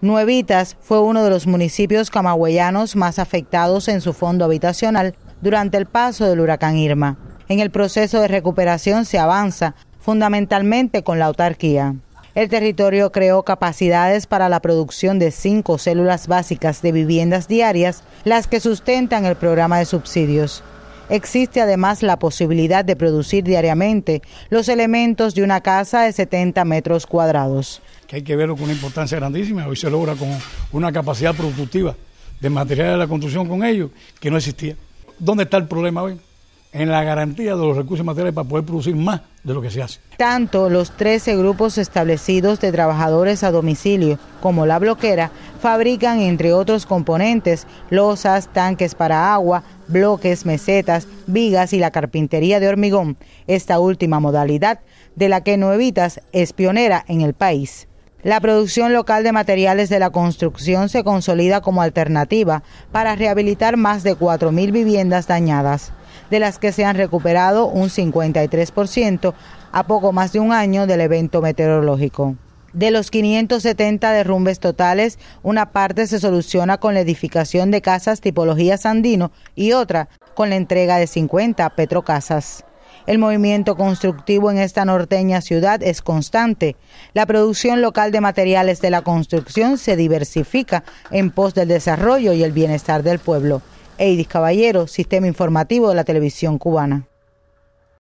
Nuevitas fue uno de los municipios camagüeyanos más afectados en su fondo habitacional durante el paso del huracán Irma. En el proceso de recuperación se avanza, fundamentalmente con la autarquía. El territorio creó capacidades para la producción de cinco células básicas de viviendas diarias, las que sustentan el programa de subsidios. Existe además la posibilidad de producir diariamente los elementos de una casa de 70 metros cuadrados. Que hay que verlo con una importancia grandísima. Hoy se logra con una capacidad productiva de materiales de la construcción con ellos que no existía. ¿Dónde está el problema hoy? en la garantía de los recursos materiales para poder producir más de lo que se hace. Tanto los 13 grupos establecidos de trabajadores a domicilio como la bloquera fabrican, entre otros componentes, losas, tanques para agua, bloques, mesetas, vigas y la carpintería de hormigón. Esta última modalidad, de la que Nuevitas es pionera en el país. La producción local de materiales de la construcción se consolida como alternativa para rehabilitar más de 4.000 viviendas dañadas, de las que se han recuperado un 53% a poco más de un año del evento meteorológico. De los 570 derrumbes totales, una parte se soluciona con la edificación de casas tipología Sandino y otra con la entrega de 50 Petrocasas. El movimiento constructivo en esta norteña ciudad es constante. La producción local de materiales de la construcción se diversifica en pos del desarrollo y el bienestar del pueblo. Eidis Caballero, Sistema Informativo de la Televisión Cubana.